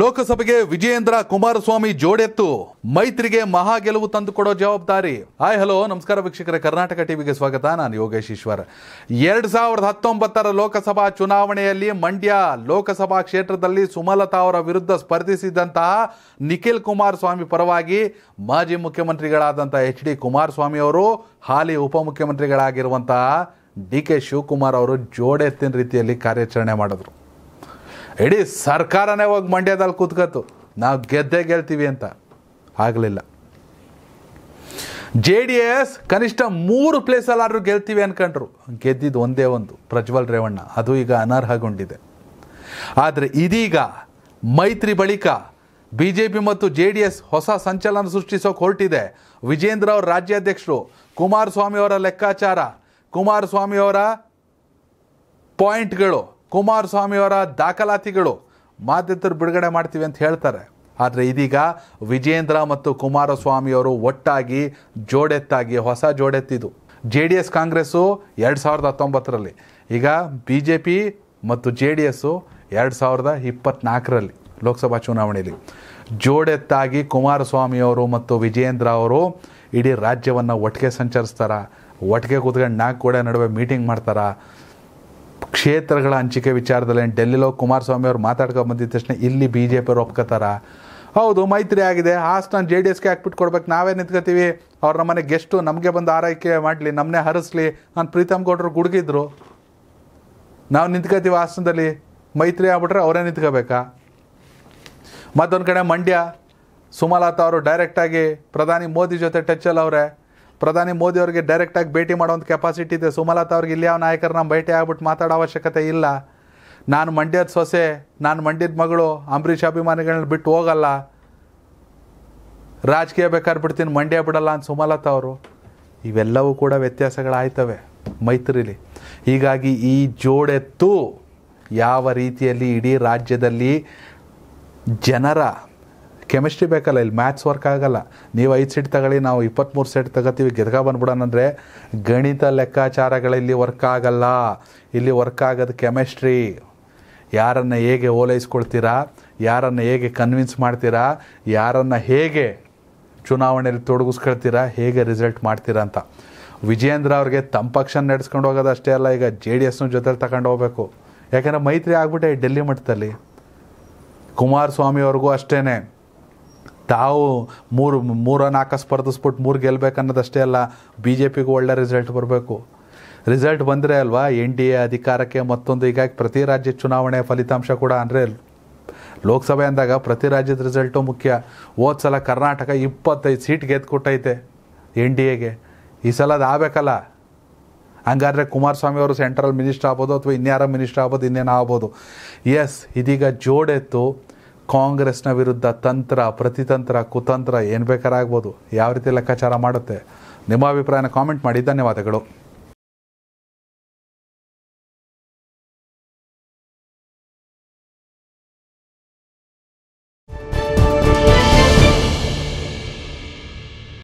ಲೋಕಸಭೆಗೆ ವಿಜಯೇಂದ್ರ ಕುಮಾರಸ್ವಾಮಿ ಜೋಡೆತ್ತು ಮೈತ್ರಿಗೆ ಮಹಾ ಗೆಲುವು ತಂದು ಕೊಡೋ ಜವಾಬ್ದಾರಿ ಹಾಯ್ ಹಲೋ ನಮಸ್ಕಾರ ವೀಕ್ಷಕರೇ ಕರ್ನಾಟಕ ಟಿವಿಗೆ ಸ್ವಾಗತ ನಾನು ಯೋಗೇಶ್ ಈಶ್ವರ್ ಎರಡ್ ಸಾವಿರದ ಹತ್ತೊಂಬತ್ತರ ಲೋಕಸಭಾ ಚುನಾವಣೆಯಲ್ಲಿ ಮಂಡ್ಯ ಲೋಕಸಭಾ ಕ್ಷೇತ್ರದಲ್ಲಿ ಸುಮಲತಾ ಅವರ ವಿರುದ್ಧ ಸ್ಪರ್ಧಿಸಿದಂತಹ ನಿಖಿಲ್ ಕುಮಾರಸ್ವಾಮಿ ಪರವಾಗಿ ಮಾಜಿ ಮುಖ್ಯಮಂತ್ರಿಗಳಾದಂತಹ ಎಚ್ ಡಿ ಕುಮಾರಸ್ವಾಮಿ ಅವರು ಹಾಲಿ ಉಪಮುಖ್ಯಮಂತ್ರಿಗಳಾಗಿರುವಂತಹ ಡಿ ಕೆ ಶಿವಕುಮಾರ್ ಅವರು ಜೋಡೆತ್ತಿನ ರೀತಿಯಲ್ಲಿ ಕಾರ್ಯಾಚರಣೆ ಮಾಡಿದ್ರು ಇಡೀ ಸರ್ಕಾರನೇ ಹೋಗಿ ಮಂಡ್ಯದಲ್ಲಿ ಕೂತ್ಕತ್ತು ನಾವು ಗೆದ್ದೇ ಗೆಲ್ತೀವಿ ಅಂತ ಆಗಲಿಲ್ಲ ಜೆ ಡಿ ಎಸ್ ಕನಿಷ್ಠ ಮೂರು ಪ್ಲೇಸಲ್ಲಾದರೂ ಗೆಲ್ತೀವಿ ಅನ್ಕೊಂಡ್ರು ಗೆದ್ದಿದ್ದು ಒಂದೇ ಒಂದು ಪ್ರಜ್ವಲ್ ರೇವಣ್ಣ ಅದು ಈಗ ಅನರ್ಹಗೊಂಡಿದೆ ಆದರೆ ಇದೀಗ ಮೈತ್ರಿ ಬಳಿಕ ಬಿ ಜೆ ಪಿ ಮತ್ತು ಜೆ ಡಿ ಎಸ್ ಹೊಸ ಸಂಚಲನ ಸೃಷ್ಟಿಸೋಕೆ ಹೊರಟಿದೆ ವಿಜೇಂದ್ರ ಅವ್ರ ರಾಜ್ಯಾಧ್ಯಕ್ಷರು ಕುಮಾರಸ್ವಾಮಿ ಅವರ ಲೆಕ್ಕಾಚಾರ ಕುಮಾರಸ್ವಾಮಿ ಅವರ ಪಾಯಿಂಟ್ಗಳು ಕುಮಾರಸ್ವಾಮಿಯವರ ದಾಖಲಾತಿಗಳು ಮಾಧ್ಯಮರು ಬಿಡುಗಡೆ ಮಾಡ್ತೀವಿ ಅಂತ ಹೇಳ್ತಾರೆ ಆದರೆ ಇದೀಗ ವಿಜೇಂದ್ರ ಮತ್ತು ಕುಮಾರಸ್ವಾಮಿಯವರು ಒಟ್ಟಾಗಿ ಜೋಡೆತ್ತಾಗಿ ಹೊಸ ಜೋಡೆತ್ತಿದು ಜೆ ಡಿ ಎಸ್ ಕಾಂಗ್ರೆಸ್ಸು ಎರಡು ಸಾವಿರದ ಹತ್ತೊಂಬತ್ತರಲ್ಲಿ ಈಗ ಬಿ ಜೆ ಪಿ ಮತ್ತು ಜೆ ಡಿ ಎಸ್ಸು ಎರಡು ಸಾವಿರದ ಇಪ್ಪತ್ನಾಲ್ಕರಲ್ಲಿ ಲೋಕಸಭಾ ಚುನಾವಣೆಯಲ್ಲಿ ಜೋಡೆತ್ತಾಗಿ ಕುಮಾರಸ್ವಾಮಿಯವರು ಮತ್ತು ವಿಜಯೇಂದ್ರ ಅವರು ಇಡೀ ರಾಜ್ಯವನ್ನು ಒಟ್ಟಿಗೆ ಸಂಚರಿಸ್ತಾರ ಒಟ್ಟಿಗೆ ಕೂತ್ಕೊಂಡು ನಾಲ್ಕು ಕೂಡ ನಡುವೆ ಮೀಟಿಂಗ್ ಮಾಡ್ತಾರಾ ಕ್ಷೇತ್ರಗಳ ಹಂಚಿಕೆ ವಿಚಾರದಲ್ಲಿ ಡೆಲ್ಲಿಲೋ ಕುಮಾರಸ್ವಾಮಿ ಅವರು ಮಾತಾಡ್ಕೊಂಡು ಬಂದಿದ್ದ ತಕ್ಷಣ ಇಲ್ಲಿ ಬಿ ಜೆ ಒಪ್ಕೋತಾರ ಹೌದು ಮೈತ್ರಿ ಆಗಿದೆ ಹಾಸನ ಜೆ ಡಿ ಎಸ್ಗೆ ಹಾಕ್ಬಿಟ್ಟು ಕೊಡ್ಬೇಕು ನಾವೇ ನಿಂತ್ಕೋತೀವಿ ಅವ್ರ ನಮ್ಮನೆ ಗೆಸ್ಟು ನಮಗೆ ಬಂದು ಆರೈಕೆ ಮಾಡಲಿ ನಮ್ಮನ್ನೇ ಹರಿಸ್ಲಿ ನಾನು ಪ್ರೀತಮ್ ಗೌಡ್ರು ಗುಡುಗಿದ್ರು ನಾವು ನಿಂತ್ಕೋತೀವಿ ಹಾಸನದಲ್ಲಿ ಮೈತ್ರಿ ಆಗ್ಬಿಟ್ರೆ ಅವರೇ ನಿಂತ್ಕೋಬೇಕಾ ಮತ್ತೊಂದು ಕಡೆ ಮಂಡ್ಯ ಸುಮಲತಾ ಅವರು ಡೈರೆಕ್ಟಾಗಿ ಪ್ರಧಾನಿ ಮೋದಿ ಜೊತೆ ಅಲ್ಲ ಅವರೇ ಪ್ರಧಾನಿ ಮೋದಿ ಅವರಿಗೆ ಡೈರೆಕ್ಟಾಗಿ ಭೇಟಿ ಒಂದು ಕೆಪಾಸಿಟಿ ಇದೆ ಸುಮಲತಾ ಅವ್ರಿಗೆ ಇಲ್ಲಿ ಯಾವ ನಾಯಕರನ್ನ ಭೇಟಿ ಆಗ್ಬಿಟ್ಟು ಮಾತಾಡೋ ಅವಶ್ಯಕತೆ ಇಲ್ಲ ನಾನು ಮಂಡ್ಯದ ಸೊಸೆ ನಾನು ಮಂಡ್ಯದ ಮಗಳು ಅಂಬರೀಷ್ ಅಭಿಮಾನಿಗಳನ್ನ ಬಿಟ್ಟು ಹೋಗಲ್ಲ ರಾಜಕೀಯ ಬೇಕಾದ್ರೆ ಬಿಡ್ತೀನಿ ಮಂಡ್ಯ ಬಿಡಲ್ಲ ಅಂತ ಸುಮಲತಾ ಅವರು ಇವೆಲ್ಲವೂ ಕೂಡ ವ್ಯತ್ಯಾಸಗಳಾಯ್ತವೆ ಮೈತ್ರಿಲಿ ಹೀಗಾಗಿ ಈ ಜೋಡೆತ್ತು ಯಾವ ರೀತಿಯಲ್ಲಿ ಇಡೀ ರಾಜ್ಯದಲ್ಲಿ ಜನರ ಕೆಮಿಸ್ಟ್ರಿ ಬೇಕಲ್ಲ ಇಲ್ಲಿ ಮ್ಯಾಥ್ಸ್ ವರ್ಕ್ ಆಗಲ್ಲ ನೀವು ಐದು ಸೀಟ್ ತಗೊಳ್ಳಿ ನಾವು ಇಪ್ಪತ್ತ್ಮೂರು ಸೀಟ್ ತಗೋತೀವಿ ಗೆದ್ಗ ಬಂದ್ಬಿಡೋಣಂದರೆ ಗಣಿತ ಲೆಕ್ಕಾಚಾರಗಳಲ್ಲಿ ವರ್ಕ್ ಆಗಲ್ಲ ಇಲ್ಲಿ ವರ್ಕ್ ಆಗೋದು ಕೆಮಿಸ್ಟ್ರಿ ಯಾರನ್ನು ಹೇಗೆ ಓಲೈಸ್ಕೊಳ್ತೀರಾ ಯಾರನ್ನು ಹೇಗೆ ಕನ್ವಿನ್ಸ್ ಮಾಡ್ತೀರಾ ಯಾರನ್ನು ಹೇಗೆ ಚುನಾವಣೆಯಲ್ಲಿ ತೊಡಗಿಸ್ಕೊಳ್ತೀರಾ ಹೇಗೆ ರಿಸಲ್ಟ್ ಮಾಡ್ತೀರಾ ಅಂತ ವಿಜಯೇಂದ್ರ ಅವ್ರಿಗೆ ತಮ್ಮ ಪಕ್ಷ ನಡೆಸ್ಕೊಂಡು ಹೋಗೋದು ಅಷ್ಟೇ ಅಲ್ಲ ಈಗ ಜೆ ಡಿ ಎಸ್ನ ಜೊತೆಲಿ ತಗೊಂಡು ಹೋಗಬೇಕು ಯಾಕೆಂದರೆ ಮೈತ್ರಿ ಆಗ್ಬಿಟ್ಟೆ ಡೆಲ್ಲಿ ಮಟ್ಟದಲ್ಲಿ ಕುಮಾರಸ್ವಾಮಿ ಅವ್ರಿಗೂ ಅಷ್ಟೇ ತಾವು ಮೂರು ಮೂರ ನಾಲ್ಕು ಸ್ಪರ್ಧಿಸ್ಬಿಟ್ಟು ಮೂರು ಗೆಲ್ಲಬೇಕನ್ನೋದಷ್ಟೇ ಅಲ್ಲ ಬಿ ಜೆ ಪಿಗೂ ಒಳ್ಳೆ ರಿಸಲ್ಟ್ ಬರಬೇಕು ರಿಸಲ್ಟ್ ಬಂದರೆ ಅಲ್ವಾ ಎನ್ ಡಿ ಎ ಅಧಿಕಾರಕ್ಕೆ ಮತ್ತೊಂದು ಹೀಗಾಗಿ ಪ್ರತಿ ರಾಜ್ಯ ಚುನಾವಣೆ ಫಲಿತಾಂಶ ಕೂಡ ಅಂದರೆ ಲೋಕಸಭೆ ಅಂದಾಗ ಪ್ರತಿ ರಾಜ್ಯದ ರಿಸಲ್ಟು ಮುಖ್ಯ ಹೋದ ಸಲ ಕರ್ನಾಟಕ ಇಪ್ಪತ್ತೈದು ಸೀಟ್ ಗೆದ್ದುಕೊಟ್ಟೈತೆ ಎನ್ ಡಿ ಎಗೆ ಈ ಸಲ ಅದು ಆಗಬೇಕಲ್ಲ ಹಂಗಾದ್ರೆ ಕುಮಾರಸ್ವಾಮಿ ಅವರು ಸೆಂಟ್ರಲ್ ಮಿನಿಸ್ಟರ್ ಆಗ್ಬೋದು ಅಥವಾ ಇನ್ಯಾರ ಮಿನಿಸ್ಟರ್ ಆಗ್ಬೋದು ಇನ್ನೇನು ಆಗ್ಬೋದು ಎಸ್ ಇದೀಗ ಜೋಡೆತ್ತು ಕಾಂಗ್ರೆಸ್ನ ವಿರುದ್ಧ ತಂತ್ರ ಪ್ರತಿತಂತ್ರ ಕುತಂತ್ರ ಏನು ಬೇಕಾರಾಗ್ಬೋದು ಯಾವ ರೀತಿ ಲೆಕ್ಕಾಚಾರ ಮಾಡುತ್ತೆ ನಿಮ್ಮ ಅಭಿಪ್ರಾಯನ ಕಾಮೆಂಟ್ ಮಾಡಿ ಧನ್ಯವಾದಗಳು